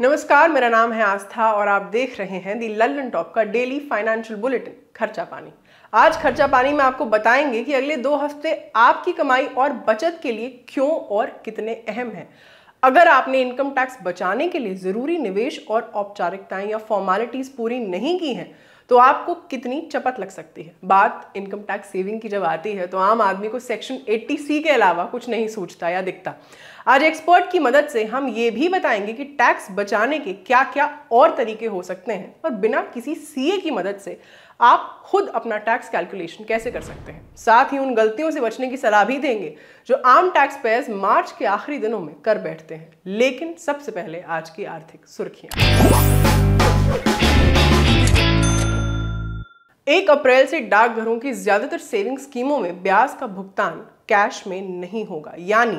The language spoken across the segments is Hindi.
नमस्कार मेरा नाम है आस्था और आप देख रहे हैं दी लल्लन टॉप का डेली फाइनेंशियल बुलेटिन खर्चा पानी आज खर्चा पानी में आपको बताएंगे कि अगले दो हफ्ते आपकी कमाई और बचत के लिए क्यों और कितने अहम हैं अगर आपने इनकम टैक्स बचाने के लिए ज़रूरी निवेश और औपचारिकताएं या फॉर्मेलिटीज़ पूरी नहीं की हैं तो आपको कितनी चपत लग सकती है बात इनकम टैक्स सेविंग की जब आती है तो आम आदमी को सेक्शन 80 सी के अलावा कुछ नहीं सोचता या दिखता आज एक्सपर्ट की मदद से हम ये भी बताएंगे कि टैक्स बचाने के क्या क्या और तरीके हो सकते हैं और बिना किसी सीए की मदद से आप खुद अपना टैक्स कैलकुलेशन कैसे कर सकते हैं साथ ही उन गलतियों से बचने की सलाह भी देंगे जो आम टैक्स पेयर्स मार्च के आखिरी दिनों में कर बैठते हैं लेकिन सबसे पहले आज की आर्थिक सुर्खियां एक अप्रैल से डाकघरों की ज्यादातर सेविंग स्कीमों में ब्याज का भुगतान कैश में नहीं होगा यानी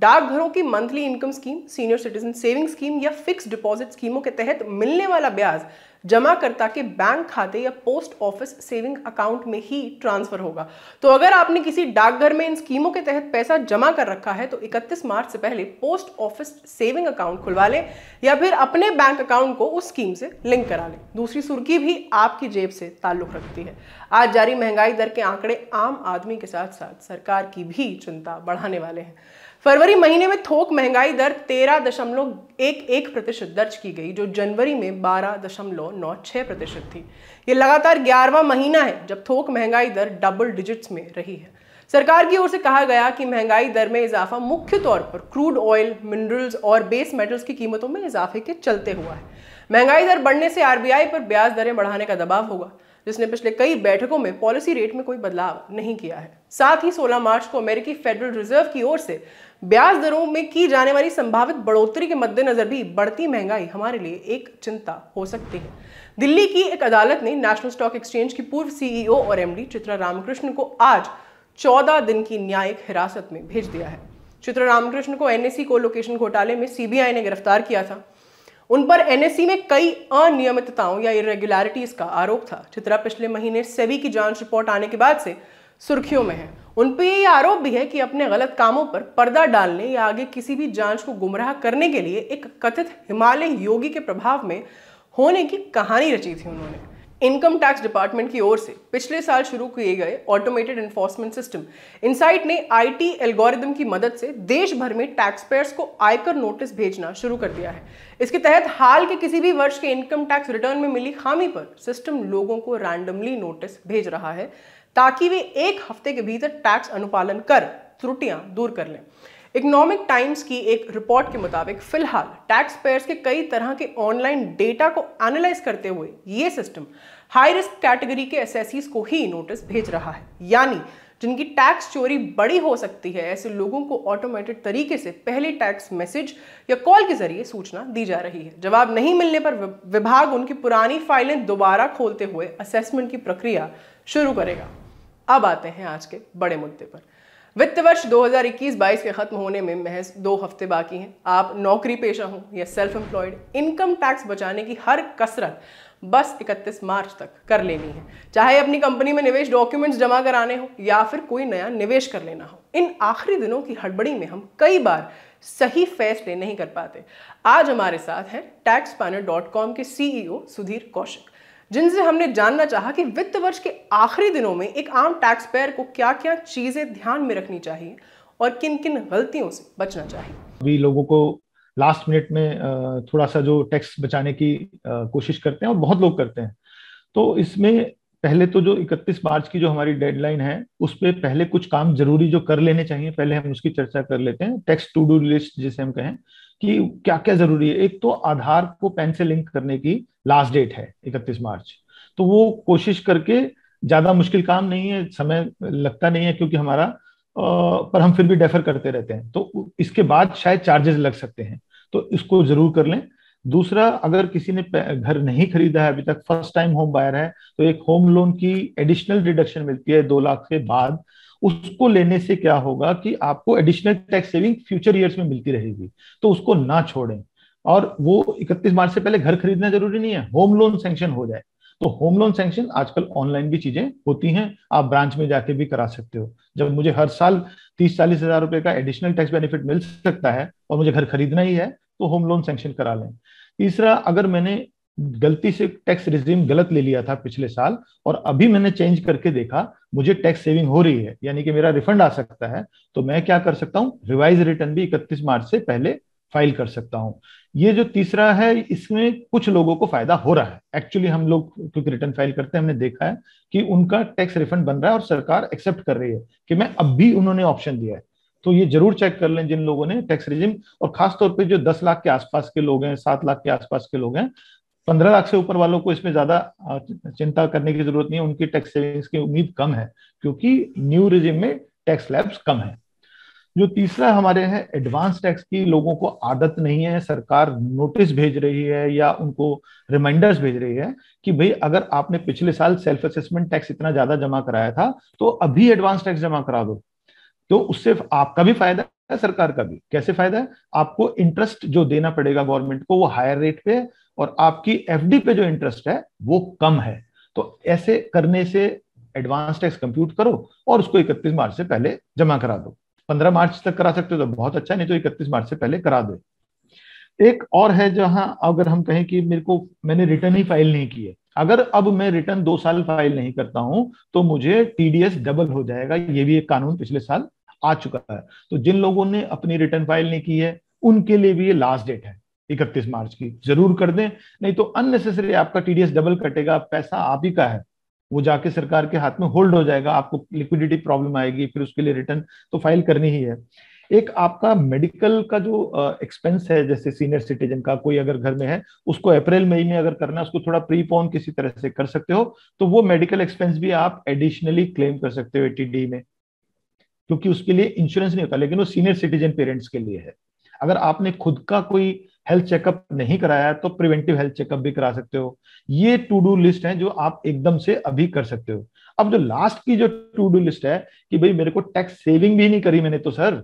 डाकघरों की monthly income scheme senior citizen saving scheme या फिक्स डिपॉजिट स्कीमों के तहत मिलने वाला ब्याज जमाकर्ता के बैंक खाते या पोस्ट ऑफिस सेविंग अकाउंट में ही ट्रांसफर होगा तो अगर आपने किसी डाकघर में इन स्कीमों के तहत पैसा जमा कर रखा है तो 31 मार्च से पहले पोस्ट ऑफिस सेविंग अकाउंट खुलवा लें या फिर अपने बैंक अकाउंट को उस स्कीम से लिंक करा लें दूसरी सुर्खी भी आपकी जेब से ताल्लुक रखती है आज जारी महंगाई दर के आंकड़े आम आदमी के साथ साथ सरकार की भी चिंता बढ़ाने वाले हैं फरवरी महीने में थोक महंगाई दर तेरह दशमलव एक एक प्रतिशत दर्ज की गई जो जनवरी में बारह दशमलव नौ छः प्रतिशत थी ये लगातार ग्यारहवां महीना है जब थोक महंगाई दर डबल डिजिट्स में रही है सरकार की ओर से कहा गया कि महंगाई दर में इजाफा मुख्य तौर पर क्रूड ऑयल मिनरल्स और बेस मेटल्स की कीमतों में इजाफे के चलते हुआ है महंगाई दर बढ़ने से आरबीआई पर ब्याज दरें बढ़ाने का दबाव होगा जिसने पिछले कई बैठकों में पॉलिसी रेट में कोई बदलाव नहीं किया है साथ ही 16 मार्च को अमेरिकी फेडरल रिजर्व की ओर से ब्याज दरों में की जाने वाली संभावित बढ़ोतरी के मद्देनजर भी बढ़ती महंगाई हमारे लिए एक चिंता हो सकती है दिल्ली की एक अदालत ने नेशनल स्टॉक एक्सचेंज की पूर्व सीईओ e और एमडी चित्रा रामकृष्ण को आज 14 दिन की न्यायिक हिरासत में भेज दिया है चित्रा रामकृष्ण को एनएससी को लोकेशन घोटाले में सीबीआई ने गिरफ्तार किया था उन पर एनएससी में कई अनियमितताओं या इरेग्युलरिटीज का आरोप था चित्रा पिछले महीने सेबी की जांच रिपोर्ट आने के बाद से सुर्खियों में है उन पर ये आरोप भी है कि अपने गलत कामों पर पर्दा डालने या आगे किसी भी जांच को गुमराह करने के लिए एक कथित हिमालय योगी के प्रभाव में होने की कहानी रची थी उन्होंने इनकम टैक्स डिपार्टमेंट की ओर से पिछले साल शुरू किए गए ऑटोमेटेड इन्फोर्समेंट सिस्टम इनसाइट ने आईटी एल्गोरिदम की मदद से देश भर में टैक्स पेयर्स को आयकर नोटिस भेजना शुरू कर दिया है इसके तहत हाल के किसी भी वर्ष के इनकम टैक्स रिटर्न में मिली खामी पर सिस्टम लोगों को रैंडमली नोटिस भेज रहा है ताकि वे एक हफ्ते के भीतर टैक्स अनुपालन कर त्रुटियां दूर कर लें इकोनॉमिक टाइम्स की एक रिपोर्ट के मुताबिक फिलहाल टैक्स पेयर्स के कई तरह के ऑनलाइन डेटा को एनालाइज करते हुए ये सिस्टम हाई रिस्क कैटेगरी के एसेसीज को ही नोटिस भेज रहा है यानी जिनकी टैक्स चोरी बड़ी हो सकती है ऐसे लोगों को ऑटोमेटेड तरीके से पहले टैक्स मैसेज या कॉल के जरिए सूचना दी जा रही है जवाब नहीं मिलने पर विभाग उनकी पुरानी फाइलें दोबारा खोलते हुए असेसमेंट की प्रक्रिया शुरू करेगा अब आते हैं आज के बड़े मुद्दे पर वित्त वर्ष 2021-22 के खत्म होने में महज दो हफ्ते बाकी हैं आप नौकरी पेशा हो या सेल्फ एम्प्लॉयड इनकम टैक्स बचाने की हर कसरत बस 31 मार्च तक कर लेनी है चाहे अपनी कंपनी में निवेश डॉक्यूमेंट्स जमा कराने हो या फिर कोई नया निवेश कर लेना हो इन आखिरी दिनों की हड़बड़ी में हम कई बार सही फैसले नहीं कर पाते आज हमारे साथ हैं टैक्स डॉट कॉम के सीईओ e सुधीर कौशिक जिनसे हमने जानना चाहा कि वित्त वर्ष के आखिरी दिनों में एक आम टैक्स पेयर को क्या क्या चीज़ें ध्यान में रखनी चाहिए और किन किन गलतियों से बचना चाहिए अभी लोगों को लास्ट मिनट में थोड़ा सा जो टैक्स बचाने की कोशिश करते हैं और बहुत लोग करते हैं तो इसमें पहले तो जो 31 मार्च की जो हमारी डेडलाइन है उस पर पहले कुछ काम जरूरी जो कर लेने चाहिए पहले हम उसकी चर्चा कर लेते हैं टैक्स टू डू लिस्ट जिसे हम कहें कि क्या क्या जरूरी है एक तो आधार को पैन से लिंक करने की लास्ट डेट है इकतीस मार्च तो वो कोशिश करके ज्यादा मुश्किल काम नहीं है समय लगता नहीं है क्योंकि हमारा आ, पर हम फिर भी डेफर करते रहते हैं तो इसके बाद शायद चार्जेस लग सकते हैं तो इसको जरूर कर लें दूसरा अगर किसी ने घर नहीं खरीदा है अभी तक फर्स्ट टाइम होम बायर है तो एक होम लोन की एडिशनल डिडक्शन मिलती है दो लाख से बाद उसको लेने से क्या होगा कि आपको additional tax saving future years में मिलती रहेगी तो उसको ना छोड़ें और वो 31 मार्च से पहले घर खरीदना जरूरी नहीं है होम लोन सेंक्शन हो जाए तो होम लोन सेंक्शन आजकल ऑनलाइन भी चीजें होती हैं आप ब्रांच में जाके भी करा सकते हो जब मुझे हर साल तीस चालीस हजार रुपए का एडिशनल टैक्स बेनिफिट मिल सकता है और मुझे घर खरीदना ही है तो होम लोन सेंक्शन करा लें तीसरा अगर मैंने गलती से टैक्स रिजीम गलत ले लिया था पिछले साल और अभी मैंने चेंज करके देखा मुझे टैक्स सेविंग हो रही है यानी कि मेरा रिफंड आ सकता है तो मैं क्या कर सकता हूँ रिवाइज रिटर्न भी 31 मार्च से पहले फाइल कर सकता हूँ ये जो तीसरा है इसमें कुछ लोगों को फायदा हो रहा है एक्चुअली हम लोग क्योंकि रिटर्न फाइल करते हैं हमने देखा है कि उनका टैक्स रिफंड बन रहा है और सरकार एक्सेप्ट कर रही है कि मैं अब भी उन्होंने ऑप्शन दिया है तो ये जरूर चेक कर लें जिन लोगों ने टैक्स रिजिम और खासतौर पर जो दस लाख के आसपास के लोग हैं सात लाख के आसपास के लोग हैं पंद्रह लाख से ऊपर वालों को इसमें ज्यादा चिंता करने की जरूरत नहीं है उनकी टैक्स सेविंग्स की उम्मीद कम है क्योंकि न्यू रिजिम में टैक्स लैब्स कम है जो तीसरा हमारे है एडवांस टैक्स की लोगों को आदत नहीं है सरकार नोटिस भेज रही है या उनको रिमाइंडर्स भेज रही है कि भाई अगर आपने पिछले साल सेल्फ असेसमेंट टैक्स इतना ज्यादा जमा कराया था तो अभी एडवांस टैक्स जमा करा दो तो उससे आपका भी फायदा है सरकार का भी कैसे फायदा है आपको इंटरेस्ट जो देना पड़ेगा गवर्नमेंट को वो हायर रेट पे और आपकी एफडी पे जो इंटरेस्ट है वो कम है तो ऐसे करने से एडवांस टैक्स कंप्यूट करो और उसको इकतीस मार्च से पहले जमा करा दो पंद्रह मार्च तक करा सकते हो तो बहुत अच्छा नहीं तो इकतीस मार्च से पहले करा दो एक और है जहां अगर हम कहें कि मेरे को मैंने रिटर्न ही फाइल नहीं की है अगर अब मैं रिटर्न दो साल फाइल नहीं करता हूं तो मुझे टीडीएस डबल हो जाएगा ये भी एक कानून पिछले साल आ चुका है तो जिन लोगों ने अपनी रिटर्न फाइल नहीं की है उनके लिए भी ये लास्ट डेट है इकतीस मार्च की जरूर कर दें नहीं तो अननेसेसरी आपका टीडीएस डबल कटेगा पैसा आप ही का है वो जाके सरकार के हाथ में होल्ड हो जाएगा आपको लिक्विडिटी प्रॉब्लम आएगी फिर उसके लिए रिटर्न तो फाइल करनी ही है एक आपका मेडिकल का जो एक्सपेंस है जैसे सीनियर सिटीजन का कोई अगर घर में है उसको अप्रैल मई में अगर करना उसको थोड़ा प्रीपोन किसी तरह से कर सकते हो तो वो मेडिकल एक्सपेंस भी आप एडिशनली क्लेम कर सकते हो एटीडी में क्योंकि उसके लिए इंश्योरेंस नहीं होता लेकिन वो सीनियर सिटीजन पेरेंट्स के लिए है अगर आपने खुद का कोई हेल्थ चेकअप नहीं कराया तो प्रिवेंटिव हेल्थ चेकअप भी करा सकते हो ये टू डू लिस्ट है जो आप एकदम से अभी कर सकते हो अब जो लास्ट की जो टू डू लिस्ट है कि भाई मेरे को टैक्स सेविंग भी नहीं करी मैंने तो सर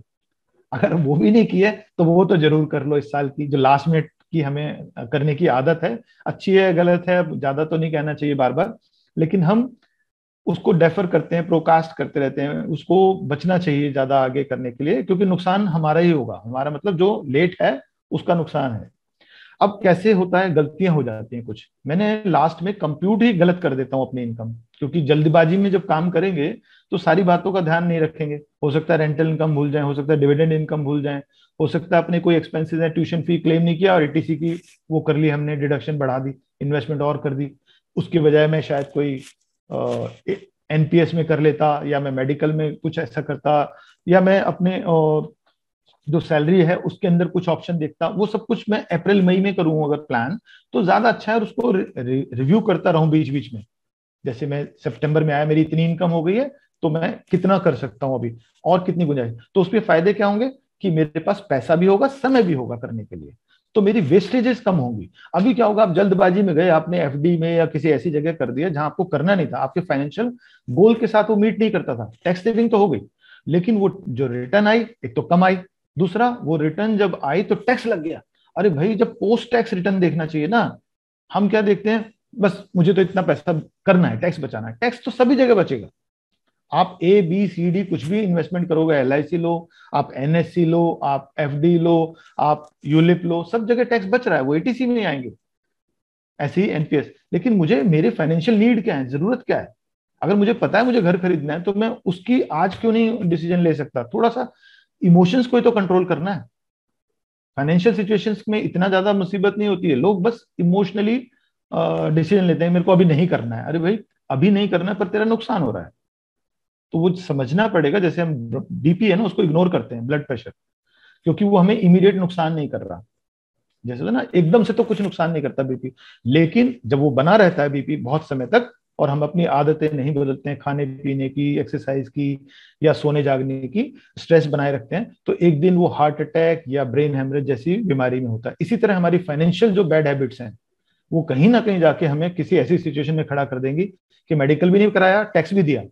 अगर वो भी नहीं की है तो वो तो जरूर कर लो इस साल की जो लास्ट मिनट की हमें करने की आदत है अच्छी है गलत है ज्यादा तो नहीं कहना चाहिए बार बार लेकिन हम उसको डेफर करते हैं प्रोकास्ट करते रहते हैं उसको बचना चाहिए ज्यादा आगे करने के लिए क्योंकि नुकसान हमारा ही होगा हमारा मतलब जो लेट है उसका नुकसान है अब कैसे होता है गलतियां हो जाती हैं कुछ मैंने लास्ट में कंप्यूट ही गलत कर देता हूं अपनी इनकम क्योंकि जल्दबाजी में जब काम करेंगे तो सारी बातों का ध्यान नहीं रखेंगे हो सकता है रेंटल इनकम भूल जाए हो सकता है डिविडेंड इनकम भूल जाए हो सकता है अपने कोई एक्सपेंसिस है ट्यूशन फी क्लेम नहीं किया और ए की वो कर ली हमने डिडक्शन बढ़ा दी इन्वेस्टमेंट और कर दी उसके बजाय मैं शायद कोई एनपीएस में कर लेता या मैं मेडिकल में कुछ ऐसा करता या मैं अपने जो सैलरी है उसके अंदर कुछ ऑप्शन देखता वो सब कुछ मैं अप्रैल मई में करूँ अगर प्लान तो ज्यादा अच्छा है और उसको रिव्यू करता रहूं बीच बीच में जैसे मैं सितंबर में आया मेरी इतनी इनकम हो गई है तो मैं कितना कर सकता हूं अभी और कितनी गुंजाइश तो उसमें फायदे क्या होंगे कि मेरे पास पैसा भी होगा समय भी होगा करने के लिए तो मेरी वेस्टेजेस कम होंगी अभी क्या होगा आप जल्दबाजी में गए आपने एफ में या किसी ऐसी जगह कर दिया जहां आपको करना नहीं था आपके फाइनेंशियल गोल के साथ वो मीट नहीं करता था टैक्स सेविंग तो हो गई लेकिन वो जो रिटर्न आई एक तो कम आई दूसरा वो रिटर्न जब आई तो टैक्स लग गया अरे भाई जब पोस्ट टैक्स रिटर्न देखना चाहिए ना हम क्या देखते हैं बस मुझे तो इतना पैसा करना है टैक्स बचाना है टैक्स तो सभी जगह बचेगा आप ए बी सी डी कुछ भी इन्वेस्टमेंट करोगे एल लो आप एन लो आप एफ लो आप यूलिप लो सब जगह टैक्स बच रहा है वो ए में आएंगे ऐसे ही एनपीएस लेकिन मुझे मेरे फाइनेंशियल नीड क्या है जरूरत क्या है अगर मुझे पता है मुझे घर खरीदना है तो मैं उसकी आज क्यों नहीं डिसीजन ले सकता थोड़ा सा इमोशंस को ही तो कंट्रोल करना है फाइनेंशियल सिचुएशंस में इतना ज्यादा मुसीबत नहीं होती है लोग बस इमोशनली डिसीजन लेते हैं मेरे को अभी नहीं करना है अरे भाई अभी नहीं करना है पर तेरा नुकसान हो रहा है तो वो समझना पड़ेगा जैसे हम बीपी है ना उसको इग्नोर करते हैं ब्लड प्रेशर क्योंकि वो हमें इमीडिएट नुकसान नहीं कर रहा जैसे ना एकदम से तो कुछ नुकसान नहीं करता बीपी लेकिन जब वो बना रहता है बीपी बहुत समय तक और हम अपनी आदतें नहीं बदलते हैं खाने पीने की एक्सरसाइज की या सोने जागने की स्ट्रेस बनाए रखते हैं तो एक दिन वो हार्ट अटैक या ब्रेन हेमरेज जैसी बीमारी में होता है इसी तरह हमारी फाइनेंशियल जो बैड हैबिट्स हैं वो कहीं ना कहीं जाके हमें किसी ऐसी सिचुएशन में खड़ा कर देंगी कि मेडिकल भी नहीं कराया टैक्स भी दिया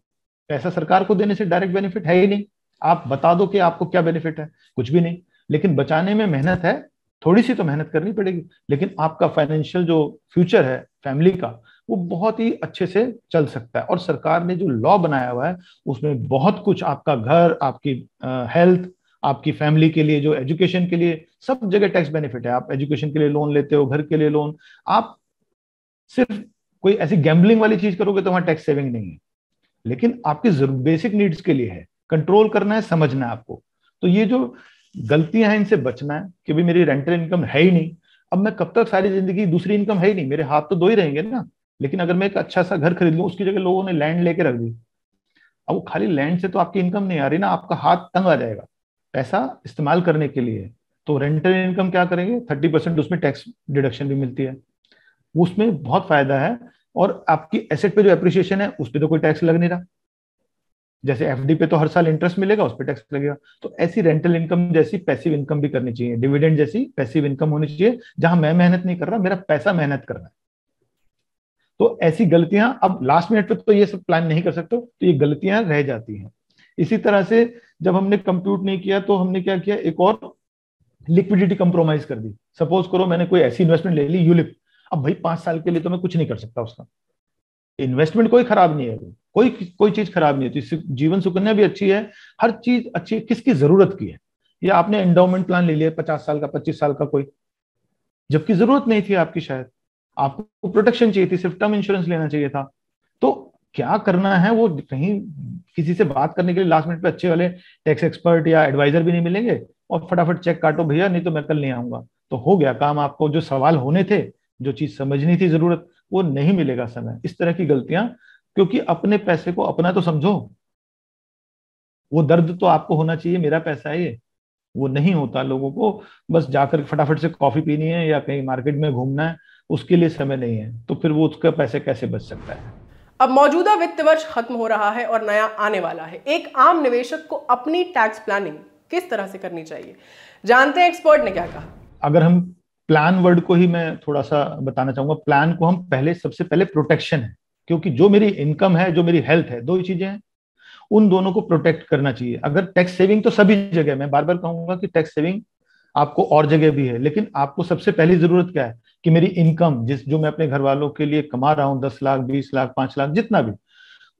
पैसा सरकार को देने से डायरेक्ट बेनिफिट है ही नहीं आप बता दो कि आपको क्या बेनिफिट है कुछ भी नहीं लेकिन बचाने में मेहनत है थोड़ी सी तो मेहनत करनी पड़ेगी लेकिन आपका फाइनेंशियल जो फ्यूचर है फैमिली का वो बहुत ही अच्छे से चल सकता है और सरकार ने जो लॉ बनाया हुआ है उसमें बहुत कुछ आपका घर आपकी हेल्थ आपकी फैमिली के लिए जो एजुकेशन के लिए सब जगह टैक्स बेनिफिट है आप एजुकेशन के लिए लोन लेते हो घर के लिए लोन आप सिर्फ कोई ऐसी गैम्बलिंग वाली चीज करोगे तो वहां टैक्स सेविंग नहीं है लेकिन आपके बेसिक नीड्स के लिए है कंट्रोल करना है समझना है आपको तो ये जो गलतियां हैं इनसे बचना है कि भाई मेरी रेंटल इनकम है ही नहीं अब मैं कब तक सारी जिंदगी दूसरी इनकम है ही नहीं मेरे हाथ तो दो ही रहेंगे ना लेकिन अगर मैं एक अच्छा सा घर खरीद लूँ उसकी जगह लोगों ने लैंड लेके रख दी अब वो खाली लैंड से तो आपकी इनकम नहीं आ रही ना आपका हाथ तंग आ जाएगा पैसा इस्तेमाल करने के लिए तो रेंटल इनकम क्या करेंगे थर्टी परसेंट उसमें टैक्स डिडक्शन भी मिलती है उसमें बहुत फायदा है और आपकी एसेट पे जो एप्रिसिएशन है उस पर तो कोई टैक्स लग नहीं रहा जैसे एफ पे तो हर साल इंटरेस्ट मिलेगा उस पर टैक्स लगेगा तो ऐसी रेंटल इनकम जैसी पैसिव इनकम भी करनी चाहिए डिविडेंड जैसी पैसिव इनकम होनी चाहिए जहां मैं मेहनत नहीं कर रहा मेरा पैसा मेहनत कर रहा है तो ऐसी गलतियां अब लास्ट मिनट पे तो ये सब प्लान नहीं कर सकते तो ये गलतियां रह जाती हैं इसी तरह से जब हमने कंप्यूट नहीं किया तो हमने क्या किया एक और लिक्विडिटी कंप्रोमाइज कर दी सपोज करो मैंने कोई ऐसी इन्वेस्टमेंट ले ली यूलिप अब भाई पांच साल के लिए तो मैं कुछ नहीं कर सकता उसका इन्वेस्टमेंट कोई खराब नहीं है कोई कोई चीज खराब नहीं होती तो जीवन सुकन्या भी अच्छी है हर चीज अच्छी है किसकी जरूरत की है या आपने एंडाउमेंट प्लान ले लिया पचास साल का पच्चीस साल का कोई जबकि जरूरत नहीं थी आपकी शायद आपको प्रोटेक्शन चाहिए थी सिर्फ टर्म इंश्योरेंस लेना चाहिए था तो क्या करना है वो कहीं किसी से बात करने के लिए लास्ट मिनट पे अच्छे वाले टैक्स एक्सपर्ट या एडवाइजर भी नहीं मिलेंगे और फटाफट चेक काटो भैया नहीं तो मैं कल नहीं आऊंगा तो हो गया काम आपको जो सवाल होने थे जो चीज समझनी थी जरूरत वो नहीं मिलेगा समय इस तरह की गलतियां क्योंकि अपने पैसे को अपना तो समझो वो दर्द तो आपको होना चाहिए मेरा पैसा है ये वो नहीं होता लोगों को बस जाकर फटाफट से कॉफी पीनी है या कहीं मार्केट में घूमना है उसके लिए समय नहीं है तो फिर वो उसका पैसे कैसे बच सकता है अब मौजूदा वित्त वर्ष खत्म हो रहा है और नया आने वाला है एक आम निवेशक को अपनी टैक्स प्लानिंग किस तरह से करनी चाहिए जानते हैं एक्सपर्ट ने क्या कहा अगर हम प्लान वर्ड को ही मैं थोड़ा सा बताना चाहूंगा प्लान को हम पहले सबसे पहले प्रोटेक्शन है क्योंकि जो मेरी इनकम है जो मेरी हेल्थ है दो ही चीजें हैं उन दोनों को प्रोटेक्ट करना चाहिए अगर टैक्स सेविंग तो सभी जगह मैं बार बार कहूंगा कि टैक्स सेविंग आपको और जगह भी है लेकिन आपको सबसे पहली जरूरत क्या है कि मेरी इनकम जिस जो मैं अपने घर वालों के लिए कमा रहा हूं दस लाख बीस लाख पांच लाख जितना भी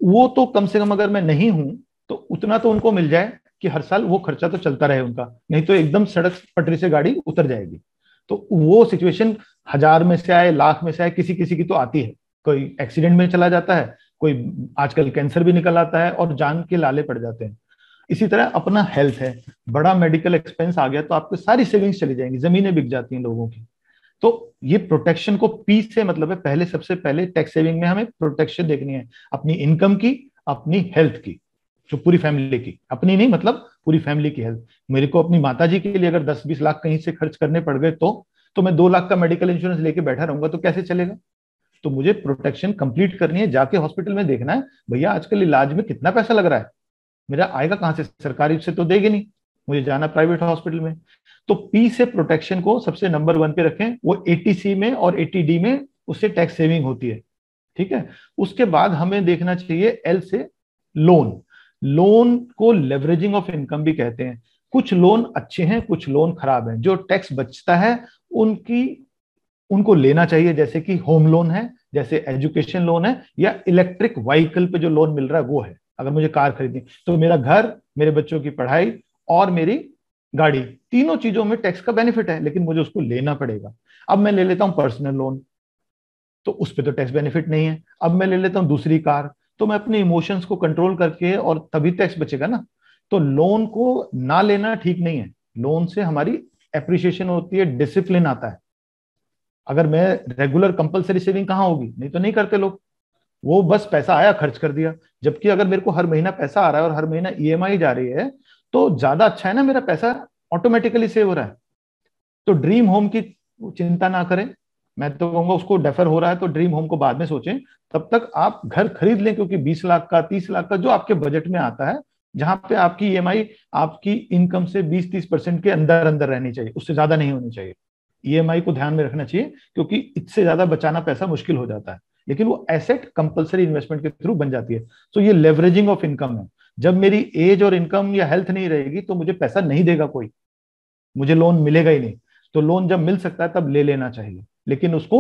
वो तो कम से कम अगर मैं नहीं हूं तो उतना तो उनको मिल जाए कि हर साल वो खर्चा तो चलता रहे उनका नहीं तो एकदम सड़क पटरी से गाड़ी उतर जाएगी तो वो सिचुएशन हजार में से आए लाख में से आए किसी किसी की तो आती है कोई एक्सीडेंट में चला जाता है कोई आजकल कैंसर भी निकल आता है और जान के लाले पड़ जाते हैं इसी तरह अपना हेल्थ है बड़ा मेडिकल एक्सपेंस आ गया तो आपके सारी सेविंग्स चली जाएंगी जमीनें बिक जाती हैं लोगों की तो ये प्रोटेक्शन को पी से मतलब है पहले सबसे पहले टैक्स सेविंग में हमें प्रोटेक्शन देखनी है अपनी इनकम की अपनी हेल्थ की जो पूरी फैमिली की अपनी नहीं मतलब पूरी फैमिली की हेल्थ मेरे को अपनी माता जी के लिए अगर दस बीस लाख कहीं से खर्च करने पड़ गए तो तो मैं दो लाख का मेडिकल इंश्योरेंस लेके बैठा रहूंगा तो कैसे चलेगा तो मुझे प्रोटेक्शन कंप्लीट करनी है जाके हॉस्पिटल में देखना है भैया आजकल इलाज में कितना पैसा लग रहा है मेरा आएगा कहां से सरकारी से तो देगी नहीं मुझे जाना प्राइवेट हॉस्पिटल में तो पी से प्रोटेक्शन को सबसे नंबर वन पे रखें वो सी में और एटीडी में उससे टैक्स सेविंग होती है ठीक है उसके बाद हमें देखना चाहिए एल से लोन लोन को लेवरेजिंग ऑफ इनकम भी कहते हैं कुछ लोन अच्छे हैं कुछ लोन खराब हैं जो टैक्स बचता है उनकी उनको लेना चाहिए जैसे कि होम लोन है जैसे एजुकेशन लोन है या इलेक्ट्रिक व्हीकल पे जो लोन मिल रहा है वो है अगर मुझे कार खरीदनी तो मेरा घर मेरे बच्चों की पढ़ाई और मेरी गाड़ी तीनों चीजों में टैक्स का बेनिफिट है लेकिन मुझे उसको लेना पड़ेगा अब मैं ले लेता हूं पर्सनल लोन तो उस पर तो टैक्स बेनिफिट नहीं है अब मैं ले लेता हूं दूसरी कार तो मैं अपने इमोशंस को कंट्रोल करके और तभी टैक्स बचेगा ना तो लोन को ना लेना ठीक नहीं है लोन से हमारी एप्रिसिएशन होती है डिसिप्लिन आता है अगर मैं रेगुलर कंपलसरी सेविंग कहाँ होगी नहीं तो नहीं करते लोग वो बस पैसा आया खर्च कर दिया जबकि अगर मेरे को हर महीना पैसा आ रहा है और हर महीना ई e जा रही है तो ज्यादा अच्छा है ना मेरा पैसा ऑटोमेटिकली सेव हो रहा है तो ड्रीम होम की चिंता ना करें मैं तो कहूंगा उसको डेफर हो रहा है तो ड्रीम होम को बाद में सोचें तब तक आप घर खरीद लें क्योंकि 20 लाख का 30 लाख का जो आपके बजट में आता है जहां पे आपकी ई e आपकी इनकम से 20-30 परसेंट के अंदर अंदर रहनी चाहिए उससे ज्यादा नहीं होनी चाहिए ई e को ध्यान में रखना चाहिए क्योंकि इससे ज्यादा बचाना पैसा मुश्किल हो जाता है लेकिन वो एसेट कंपलसरी इन्वेस्टमेंट के थ्रू बन जाती है सो so, ये लेवरेजिंग ऑफ इनकम है जब मेरी एज और इनकम या हेल्थ नहीं रहेगी तो मुझे पैसा नहीं देगा कोई मुझे लोन मिलेगा ही नहीं तो लोन जब मिल सकता है तब ले लेना चाहिए लेकिन उसको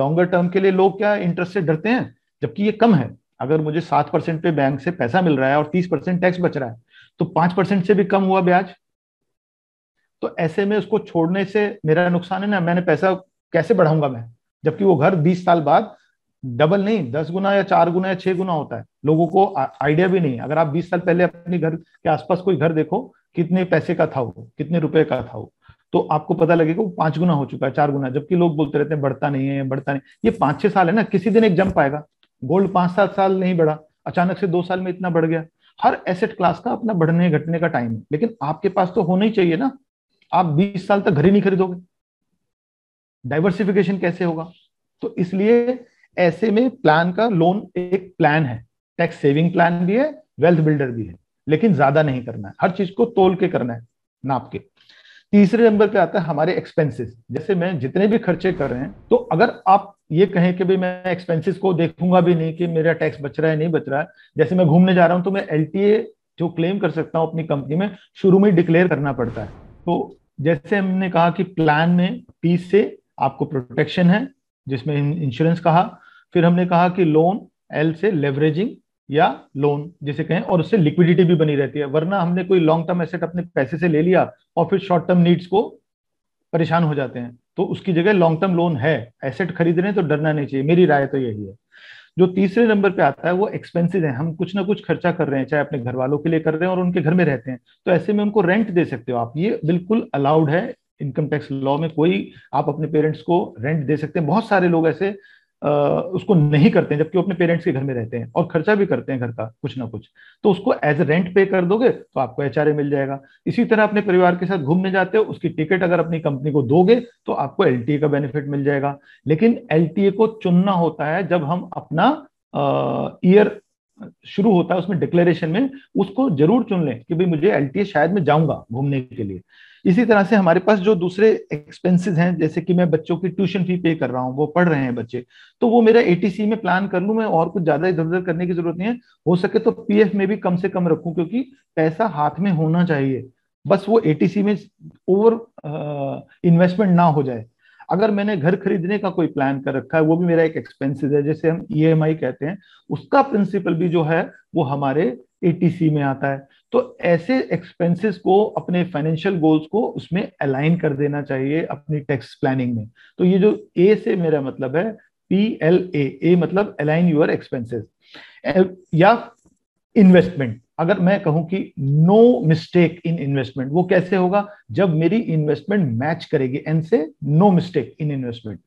लॉन्गर टर्म के लिए लोग क्या इंटरेस्ट से डरते हैं जबकि ये कम है अगर मुझे सात परसेंट पे बैंक से पैसा मिल रहा है और तीस परसेंट टैक्स बच रहा है तो पांच परसेंट से भी कम हुआ ब्याज तो ऐसे में उसको छोड़ने से मेरा नुकसान है ना मैंने पैसा कैसे बढ़ाऊंगा मैं जबकि वो घर बीस साल बाद डबल नहीं दस गुना या चार गुना या छह गुना होता है लोगों को आइडिया भी नहीं अगर आप बीस साल पहले अपने घर के आसपास कोई घर देखो कितने पैसे का था वो कितने रुपए का था वो तो आपको पता लगेगा वो पांच गुना हो चुका है चार गुना जबकि लोग बोलते रहते हैं बढ़ता नहीं है बढ़ता नहीं ये पांच छह साल है ना किसी दिन एक जंप आएगा गोल्ड पांच सात साल नहीं बढ़ा अचानक से दो साल में इतना बढ़ गया हर एसेट क्लास का अपना बढ़ने घटने का टाइम है लेकिन आपके पास तो होना ही चाहिए ना आप बीस साल तक घर ही नहीं खरीदोगे डाइवर्सिफिकेशन कैसे होगा तो इसलिए ऐसे में प्लान का लोन एक प्लान है टैक्स सेविंग प्लान भी है वेल्थ बिल्डर भी है लेकिन ज्यादा नहीं करना है हर चीज को तोल के करना है नाप के तीसरे नंबर पे आता है हमारे एक्सपेंसेस जैसे मैं जितने भी खर्चे कर रहे हैं तो अगर आप ये कहें कि भाई मैं एक्सपेंसेस को देखूंगा भी नहीं कि मेरा टैक्स बच रहा है नहीं बच रहा है जैसे मैं घूमने जा रहा हूं तो मैं एल जो क्लेम कर सकता हूं अपनी कंपनी में शुरू में डिक्लेयर करना पड़ता है तो जैसे हमने कहा कि प्लान में पी से आपको प्रोटेक्शन है जिसमें इंश्योरेंस कहा फिर हमने कहा कि लोन एल से लेवरेजिंग या लोन जिसे कहें और उससे लिक्विडिटी भी बनी रहती है वरना हमने कोई लॉन्ग टर्म एसेट अपने पैसे से ले लिया और फिर शॉर्ट टर्म नीड्स को परेशान हो जाते हैं तो उसकी जगह लॉन्ग टर्म लोन है एसेट खरीद रहे हैं तो डरना नहीं चाहिए मेरी राय तो यही है जो तीसरे नंबर पे आता है वो एक्सपेंसिव है हम कुछ ना कुछ खर्चा कर रहे हैं चाहे अपने घर वालों के लिए कर रहे हैं और उनके घर में रहते हैं तो ऐसे में उनको रेंट दे सकते हो आप ये बिल्कुल अलाउड है इनकम टैक्स लॉ में कोई आप अपने पेरेंट्स को रेंट दे सकते हैं बहुत सारे लोग ऐसे उसको नहीं करते हैं जबकि अपने पेरेंट्स के घर में रहते हैं और खर्चा भी करते हैं घर का कुछ ना कुछ तो उसको एज ए रेंट पे कर दोगे तो आपको एच मिल जाएगा इसी तरह अपने परिवार के साथ घूमने जाते हो उसकी टिकट अगर अपनी कंपनी को दोगे तो आपको एल का बेनिफिट मिल जाएगा लेकिन एल को चुनना होता है जब हम अपना ईयर शुरू होता है उसमें डिक्लेरेशन में उसको जरूर चुन लें कि भाई मुझे एल शायद मैं जाऊंगा घूमने के लिए इसी तरह से हमारे पास जो दूसरे एक्सपेंसेस हैं जैसे कि मैं बच्चों की ट्यूशन फी पे कर रहा हूँ वो पढ़ रहे हैं बच्चे तो वो मेरा एटीसी में प्लान कर लूँ मैं और कुछ ज्यादा इधर उधर करने की जरूरत नहीं है हो सके तो पीएफ में भी कम से कम रखूँ क्योंकि पैसा हाथ में होना चाहिए बस वो एटीसी में ओवर इन्वेस्टमेंट ना हो जाए अगर मैंने घर खरीदने का कोई प्लान कर रखा है वो भी मेरा एक एक्सपेंसिस है जैसे हम ई e कहते हैं उसका प्रिंसिपल भी जो है वो हमारे एटीसी में आता है तो ऐसे एक्सपेंसेस को अपने फाइनेंशियल गोल्स को उसमें अलाइन कर देना चाहिए अपनी टैक्स प्लानिंग में तो ये जो ए से मेरा मतलब है पी एल ए ए मतलब अलाइन यूर एक्सपेंसेस या इन्वेस्टमेंट अगर मैं कहूं कि नो मिस्टेक इन इन्वेस्टमेंट वो कैसे होगा जब मेरी इन्वेस्टमेंट मैच करेगी एन से नो मिस्टेक इन इन्वेस्टमेंट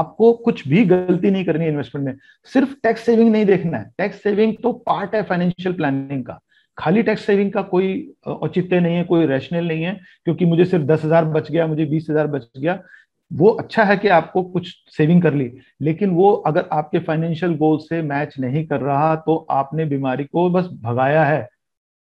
आपको कुछ भी गलती नहीं करनी इन्वेस्टमेंट में सिर्फ टैक्स सेविंग नहीं देखना है टैक्स सेविंग तो पार्ट है फाइनेंशियल प्लानिंग का खाली टैक्स सेविंग का कोई औचित्य नहीं है कोई रैशनल नहीं है क्योंकि मुझे सिर्फ दस हजार बच गया मुझे बीस हजार बच गया वो अच्छा है कि आपको कुछ सेविंग कर ली लेकिन वो अगर आपके फाइनेंशियल गोल से मैच नहीं कर रहा तो आपने बीमारी को बस भगाया है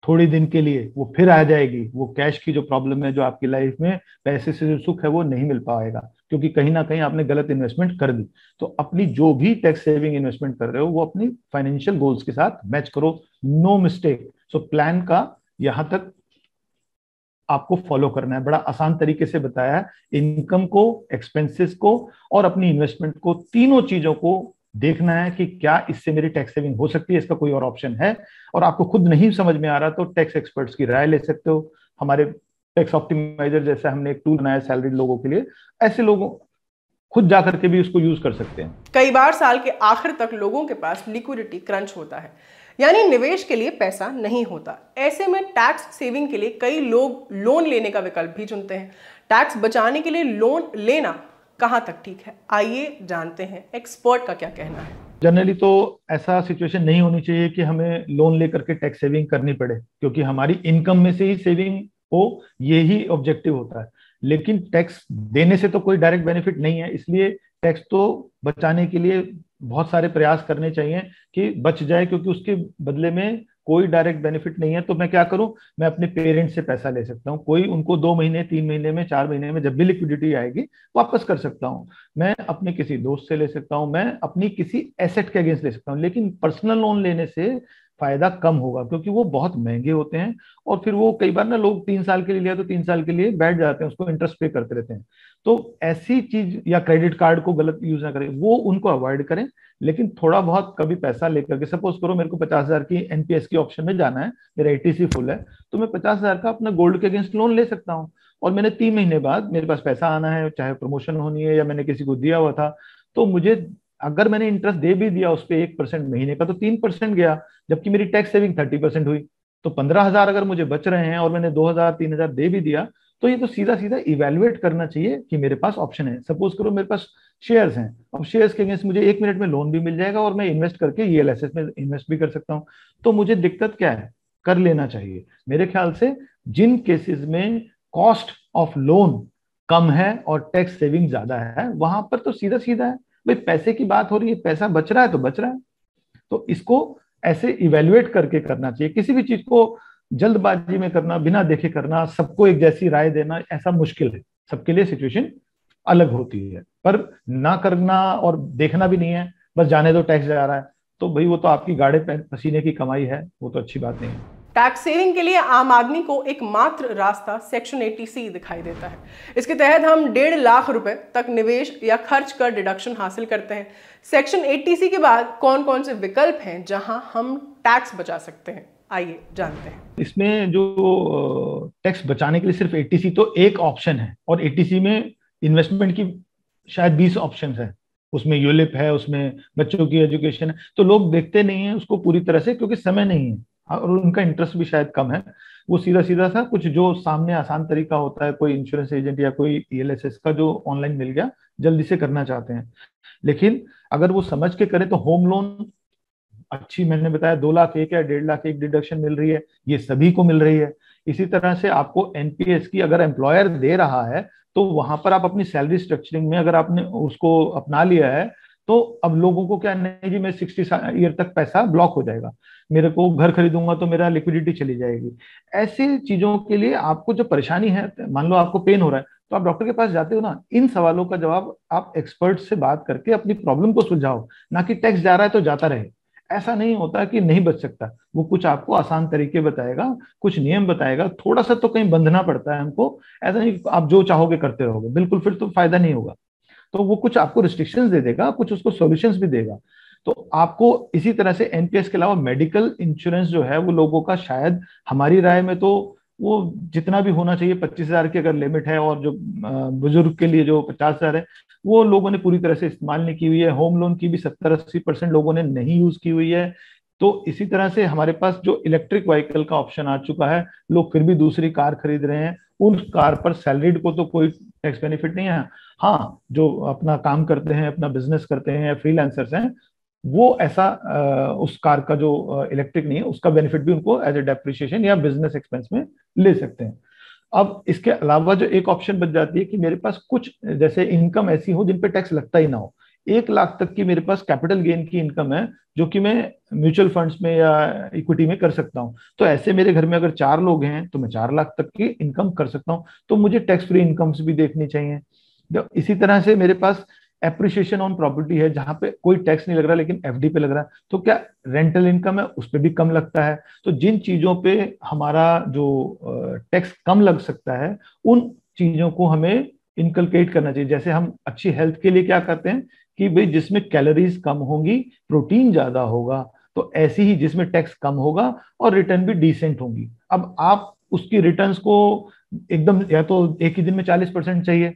थोड़ी दिन के लिए वो फिर आ जाएगी वो कैश की जो प्रॉब्लम है जो आपकी लाइफ में पैसे से जो सुख है वो नहीं मिल पाएगा क्योंकि कहीं ना कहीं आपने गलत इन्वेस्टमेंट कर दी तो अपनी जो भी टैक्स सेविंग इन्वेस्टमेंट कर रहे हो वो अपनी फाइनेंशियल गोल्स के साथ मैच करो no mistake so so, plan का यहां तक आपको फॉलो करना है बड़ा आसान तरीके से बताया है इनकम को एक्सपेंसेस को और अपनी इन्वेस्टमेंट को तीनों चीजों को देखना है कि क्या इससे मेरी टैक्स सेविंग हो सकती है इसका कोई और ऑप्शन है और आपको खुद नहीं समझ में आ रहा तो टैक्स एक्सपर्ट्स की राय ले सकते हो हमारे टैक्स ऑप्टिमाइजर जैसा हमने एक टूल बनाया सैलरीड लोगों के लिए ऐसे लोगों खुद जाकर के भी उसको यूज कर सकते हैं कई बार साल के आखिर तक लोगों के पास लिक्विडिटी क्रंच होता है यानी निवेश के लिए पैसा नहीं होता ऐसे में टैक्स सेविंग के लिए कई लोग लोन लेने का विकल्प भी चुनते हैं टैक्स बचाने के लिए लोन लेना कहाँ तक ठीक है आइए जानते हैं एक्सपर्ट का क्या कहना है जनरली तो ऐसा सिचुएशन नहीं होनी चाहिए कि हमें लोन लेकर के टैक्स सेविंग करनी पड़े क्योंकि हमारी इनकम में से ही सेविंग हो ये ही ऑब्जेक्टिव होता है लेकिन टैक्स देने से तो कोई डायरेक्ट बेनिफिट नहीं है इसलिए टैक्स तो बचाने के लिए बहुत सारे प्रयास करने चाहिए कि बच जाए क्योंकि उसके बदले में कोई डायरेक्ट बेनिफिट नहीं है तो मैं क्या करूं मैं अपने पेरेंट्स से पैसा ले सकता हूं कोई उनको दो महीने तीन महीने में चार महीने में जब भी लिक्विडिटी आएगी वापस कर सकता हूं मैं अपने किसी दोस्त से ले सकता हूं मैं अपनी किसी एसेट के अगेंस्ट ले सकता हूं लेकिन पर्सनल लोन लेने से फायदा कम होगा क्योंकि वो बहुत महंगे होते हैं और फिर वो कई बार ना लोग तीन साल के लिए लिया तो तीन साल के लिए बैठ जाते हैं उसको इंटरेस्ट पे करते रहते हैं तो ऐसी चीज या क्रेडिट कार्ड को गलत यूज ना करें वो उनको अवॉइड करें लेकिन थोड़ा बहुत कभी पैसा लेकर के सपोज करो मेरे को पचास हजार की एनपीएस की ऑप्शन में जाना है मेरा एटीसी फुल है तो मैं पचास हजार का अपना गोल्ड के अगेंस्ट लोन ले सकता हूँ और मैंने तीन महीने बाद मेरे पास पैसा आना है चाहे प्रमोशन होनी है या मैंने किसी को दिया हुआ था तो मुझे अगर मैंने इंटरेस्ट दे भी दिया उस पर एक परसेंट महीने का तो तीन परसेंट गया जबकि मेरी टैक्स सेविंग थर्टी परसेंट हुई तो पंद्रह हजार अगर मुझे बच रहे हैं और मैंने दो हजार तीन हजार दे भी दिया तो ये तो सीधा सीधा इवेल्युएट करना चाहिए कि मेरे पास ऑप्शन है सपोज करो मेरे पास शेयर्स हैं अब शेयर्स के अगेंस्ट मुझे एक मिनट में लोन भी मिल जाएगा और मैं इन्वेस्ट करके ई में इन्वेस्ट भी कर सकता हूँ तो मुझे दिक्कत क्या है कर लेना चाहिए मेरे ख्याल से जिन केसेस में कॉस्ट ऑफ लोन कम है और टैक्स सेविंग ज्यादा है वहां पर तो सीधा सीधा है भाई पैसे की बात हो रही है पैसा बच रहा है तो बच रहा है तो इसको ऐसे इवेल्युएट करके करना चाहिए किसी भी चीज को जल्दबाजी में करना बिना देखे करना सबको एक जैसी राय देना ऐसा मुश्किल है सबके लिए सिचुएशन अलग होती है पर ना करना और देखना भी नहीं है बस जाने दो टैक्स जा रहा है तो भाई वो तो आपकी गाड़े पसीने की कमाई है वो तो अच्छी बात नहीं है टैक्स सेविंग के लिए आम आदमी को एकमात्र रास्ता सेक्शन सी दिखाई देता है इसके तहत हम डेढ़ लाख रुपए तक निवेश या खर्च कर डिडक्शन हासिल करते हैं सेक्शन सी के बाद कौन कौन से विकल्प हैं जहां हम टैक्स बचा सकते हैं आइए जानते हैं इसमें जो टैक्स बचाने के लिए सिर्फ एटीसी तो एक ऑप्शन है और एटीसी में इन्वेस्टमेंट की शायद बीस ऑप्शन है उसमें यूलिप है उसमें बच्चों की एजुकेशन है तो लोग देखते नहीं है उसको पूरी तरह से क्योंकि समय नहीं है और उनका इंटरेस्ट भी शायद कम है वो सीधा सीधा सा कुछ जो सामने आसान तरीका होता है कोई इंश्योरेंस एजेंट या कोई ई e का जो ऑनलाइन मिल गया जल्दी से करना चाहते हैं लेकिन अगर वो समझ के करें तो होम लोन अच्छी मैंने बताया दो लाख एक या डेढ़ लाख एक डिडक्शन मिल रही है ये सभी को मिल रही है इसी तरह से आपको एनपीएस की अगर एम्प्लॉयर दे रहा है तो वहां पर आप अपनी सैलरी स्ट्रक्चरिंग में अगर आपने उसको अपना लिया है तो अब लोगों को क्या नहीं जी मैं सिक्सटी ईयर तक पैसा ब्लॉक हो जाएगा मेरे को घर खरीदूंगा तो मेरा लिक्विडिटी चली जाएगी ऐसी चीजों के लिए आपको जो परेशानी है मान लो आपको पेन हो रहा है तो आप डॉक्टर के पास जाते हो ना इन सवालों का जवाब आप एक्सपर्ट से बात करके अपनी प्रॉब्लम को सुलझाओ ना कि टैक्स जा रहा है तो जाता रहे ऐसा नहीं होता कि नहीं बच सकता वो कुछ आपको आसान तरीके बताएगा कुछ नियम बताएगा थोड़ा सा तो कहीं बंधना पड़ता है हमको ऐसा नहीं आप जो चाहोगे करते रहोगे बिल्कुल फिर तो फायदा नहीं होगा तो वो कुछ आपको रिस्ट्रिक्शंस दे देगा कुछ उसको सोल्यूशन भी देगा तो आपको इसी तरह से एनपीएस के अलावा मेडिकल इंश्योरेंस जो है वो लोगों का शायद हमारी राय में तो वो जितना भी होना चाहिए पच्चीस हजार की अगर लिमिट है और जो बुजुर्ग के लिए जो पचास हजार है वो लोगों ने पूरी तरह से इस्तेमाल नहीं की हुई है होम लोन की भी सत्तर अस्सी परसेंट लोगों ने नहीं यूज की हुई है तो इसी तरह से हमारे पास जो इलेक्ट्रिक व्हीकल का ऑप्शन आ चुका है लोग फिर भी दूसरी कार खरीद रहे हैं उन कार पर सैलरीड को तो कोई टैक्स बेनिफिट नहीं है हाँ जो अपना काम करते हैं अपना बिजनेस करते हैं फ्रीलांसर्स हैं वो ऐसा उस कार का जो इलेक्ट्रिक नहीं है उसका बेनिफिट भी उनको एज ए डेप्रिशिएशन या बिजनेस एक्सपेंस में ले सकते हैं अब इसके अलावा जो एक ऑप्शन बच जाती है कि मेरे पास कुछ जैसे इनकम ऐसी हो जिन पे टैक्स लगता ही ना हो एक लाख तक की मेरे पास कैपिटल गेन की इनकम है जो कि मैं म्यूचुअल फंड्स में या इक्विटी में कर सकता हूं तो ऐसे मेरे घर में अगर चार लोग हैं तो मैं चार लाख तक की इनकम कर सकता हूं तो मुझे टैक्स फ्री इनकम्स भी देखनी चाहिए तो इसी तरह से मेरे पास एप्रिसिएशन ऑन प्रॉपर्टी है जहां पे कोई टैक्स नहीं लग रहा लेकिन एफडी पे लग रहा है तो क्या रेंटल इनकम है उस पर भी कम लगता है तो जिन चीजों पे हमारा जो टैक्स कम लग सकता है उन चीजों को हमें इनकलकेट करना चाहिए जैसे हम अच्छी हेल्थ के लिए क्या करते हैं कि भाई जिसमें कैलोरीज कम होंगी प्रोटीन ज्यादा होगा तो ऐसी ही जिसमें टैक्स कम होगा और रिटर्न भी डिसेंट होंगी अब आप उसकी रिटर्न्स को एकदम या तो एक ही दिन में चालीस परसेंट चाहिए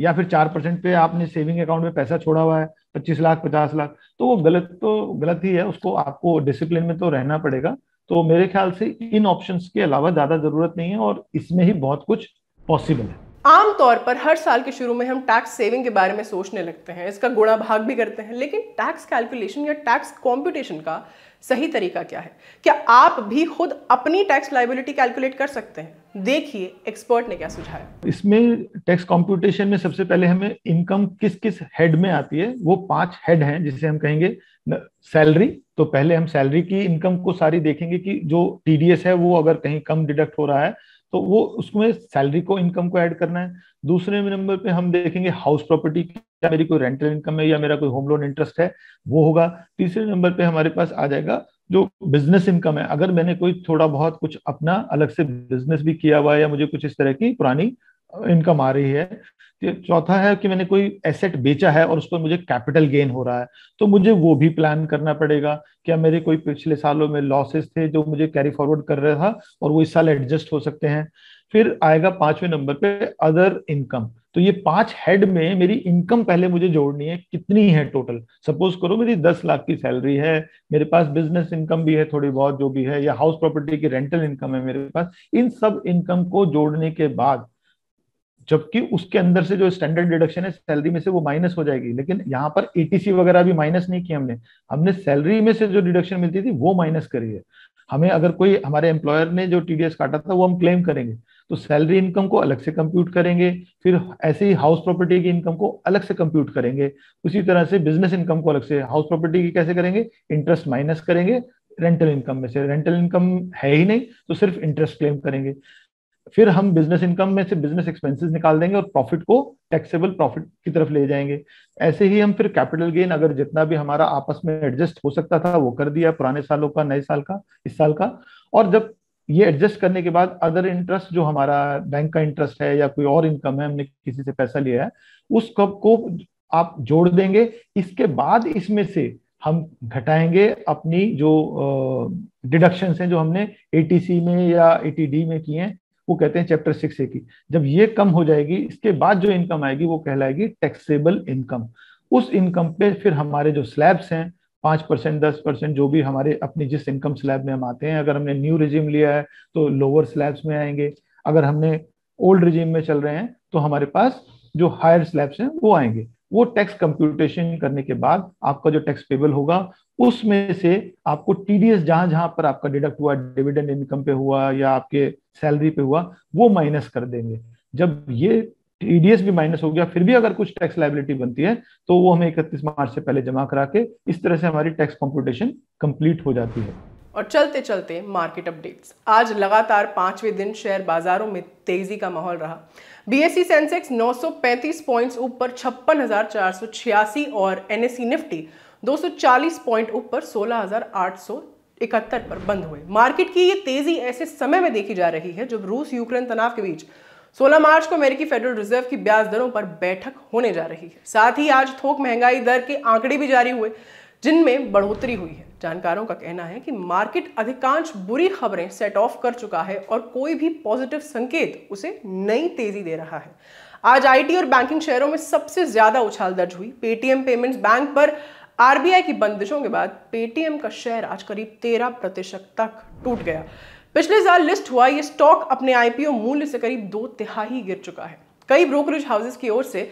या फिर चार परसेंट पे आपने सेविंग अकाउंट में पैसा छोड़ा हुआ है पच्चीस लाख पचास लाख तो वो गलत तो गलत ही है उसको आपको डिसिप्लिन में तो रहना पड़ेगा तो मेरे ख्याल से इन ऑप्शंस के अलावा ज्यादा जरूरत नहीं है और इसमें ही बहुत कुछ पॉसिबल है आमतौर पर हर साल के शुरू में हम टैक्स सेविंग के बारे में सोचने लगते हैं इसका गुणा भाग भी करते हैं लेकिन टैक्स कैलकुलेशन या टैक्स कॉम्पिटिशन का सही तरीका क्या है क्या आप भी खुद अपनी टैक्स लाइबिलिटी कैलकुलेट कर सकते हैं देखिए एक्सपर्ट ने क्या सुझाया इसमें टैक्स कंप्यूटेशन में सबसे पहले हमें इनकम किस किस हेड में आती है वो पांच हेड हैं जिसे हम कहेंगे सैलरी तो पहले हम सैलरी की इनकम को सारी देखेंगे कि जो टीडीएस है वो अगर कहीं कम डिडक्ट हो रहा है तो वो उसमें सैलरी को इनकम को ऐड करना है दूसरे नंबर पे हम देखेंगे हाउस प्रॉपर्टी क्या मेरी कोई रेंटल इनकम है या मेरा कोई होम लोन इंटरेस्ट है वो होगा तीसरे नंबर पे हमारे पास आ जाएगा जो बिजनेस इनकम है अगर मैंने कोई थोड़ा बहुत कुछ अपना अलग से बिजनेस भी किया हुआ है या मुझे कुछ इस तरह की पुरानी इनकम आ रही है तो चौथा है कि मैंने कोई एसेट बेचा है और उस पर मुझे कैपिटल गेन हो रहा है तो मुझे वो भी प्लान करना पड़ेगा क्या मेरे कोई पिछले सालों में लॉसेस थे जो मुझे कैरी फॉरवर्ड कर रहा था और वो इस साल एडजस्ट हो सकते हैं फिर आएगा पांचवें नंबर पे अदर इनकम तो ये पांच हेड में मेरी इनकम पहले मुझे जोड़नी है कितनी है टोटल सपोज करो मेरी दस लाख की सैलरी है मेरे पास बिजनेस इनकम भी है थोड़ी बहुत जो भी है या हाउस प्रॉपर्टी की रेंटल इनकम है मेरे पास इन सब इनकम को जोड़ने के बाद जबकि उसके अंदर से जो स्टैंडर्ड डिडक्शन है सैलरी में से वो माइनस हो जाएगी लेकिन यहाँ पर एटीसी वगैरह भी माइनस नहीं किया हमने हमने सैलरी में से जो डिडक्शन मिलती थी वो माइनस करी है हमें अगर कोई हमारे एम्प्लॉयर ने जो टीडीएस काटा था वो हम क्लेम करेंगे तो सैलरी इनकम को अलग से कंप्यूट करेंगे फिर ऐसे ही हाउस प्रॉपर्टी की इनकम को अलग से कंप्यूट करेंगे उसी तरह से बिजनेस इनकम को अलग से हाउस प्रॉपर्टी की कैसे करेंगे इंटरेस्ट माइनस करेंगे रेंटल इनकम में से रेंटल इनकम है ही नहीं तो सिर्फ इंटरेस्ट क्लेम करेंगे फिर हम बिजनेस इनकम में से बिजनेस एक्सपेंसेस निकाल देंगे और प्रॉफिट को टैक्सेबल प्रॉफिट की तरफ ले जाएंगे ऐसे ही हम फिर कैपिटल गेन अगर जितना भी हमारा आपस में एडजस्ट हो सकता था वो कर दिया पुराने सालों का नए साल का इस साल का और जब ये एडजस्ट करने के बाद अदर इंटरेस्ट जो हमारा बैंक का इंटरेस्ट है या कोई और इनकम है हमने किसी से पैसा लिया है उस कब को आप जोड़ देंगे इसके बाद इसमें से हम घटाएंगे अपनी जो डिडक्शन हैं जो हमने एटीसी में या एटीडी में किए हैं वो कहते हैं चैप्टर सिक्स ए की जब ये कम हो जाएगी इसके बाद जो इनकम आएगी वो कहलाएगी टैक्सेबल इनकम उस इनकम पे फिर हमारे जो स्लैब्स हैं पाँच परसेंट दस परसेंट जो भी हमारे अपनी जिस इनकम स्लैब में हम आते हैं अगर हमने न्यू रिजिम लिया है तो लोअर स्लैब्स में आएंगे अगर हमने ओल्ड रिजिम में चल रहे हैं तो हमारे पास जो हायर स्लैब्स हैं वो आएंगे वो टैक्स कंप्यूटेशन करने के बाद आपका जो टैक्स पेबल होगा उसमें से आपको टीडीएस जहां जहां पर आपका डिडक्ट हुआ डिविडेंड इनकम पे हुआ या आपके सैलरी पे हुआ वो माइनस कर देंगे जब ये टीडीएस भी माइनस हो गया फिर भी अगर कुछ टैक्स लाइबिलिटी बनती है तो वो हमें इकतीस मार्च से पहले जमा करा के इस तरह से हमारी टैक्स कॉम्पिटिशन कंप्लीट हो जाती है और चलते चलते मार्केट अपडेट्स आज लगातार पांचवें दिन शेयर बाजारों में तेजी का माहौल रहा बीएसई सेंसेक्स 935 पॉइंट्स ऊपर छप्पन और एनएससी निफ्टी 240 पॉइंट ऊपर सोलह पर बंद हुए मार्केट की ये तेजी ऐसे समय में देखी जा रही है जब रूस यूक्रेन तनाव के बीच 16 मार्च को अमेरिकी फेडरल रिजर्व की ब्याज दरों पर बैठक होने जा रही है साथ ही आज थोक महंगाई दर के आंकड़े भी जारी हुए जिनमें बढ़ोतरी हुई है जानकारों का कहना है कि मार्केट अधिकांश बुरी खबरें सेट ऑफ कर चुका है और कोई भी पॉजिटिव संकेत उसे नई तेजी दे रहा है आज आईटी और बैंकिंग शेयरों में सबसे ज्यादा उछाल दर्ज हुई पेटीएम पेमेंट्स बैंक पर आरबीआई की बंदिशों के बाद पेटीएम का शेयर आज करीब तेरह प्रतिशत तक टूट गया पिछले साल लिस्ट हुआ ये स्टॉक अपने आईपीओ मूल्य से करीब दो तिहाई गिर चुका है कई ब्रोकरेज हाउसेस की ओर से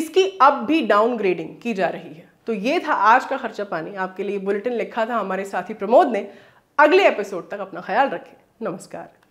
इसकी अब भी डाउनग्रेडिंग की जा रही है तो ये था आज का खर्चा पानी आपके लिए बुलेटिन लिखा था हमारे साथी प्रमोद ने अगले एपिसोड तक अपना ख्याल रखें नमस्कार